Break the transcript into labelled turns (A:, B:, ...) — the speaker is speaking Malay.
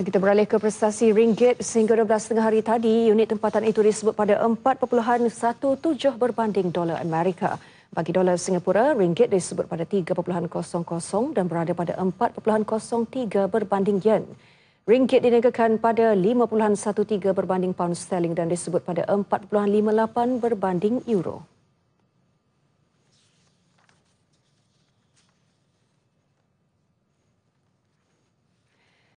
A: Dan kita beralih ke prestasi ringgit sehingga 12 tengah hari tadi, unit tempatan itu disebut pada 4.17 berbanding dolar Amerika. Bagi dolar Singapura, ringgit disebut pada 3.00 dan berada pada 4.03 berbanding yen. Ringgit dinegakkan pada 5.13 berbanding pound sterling dan disebut pada 4.58 berbanding euro.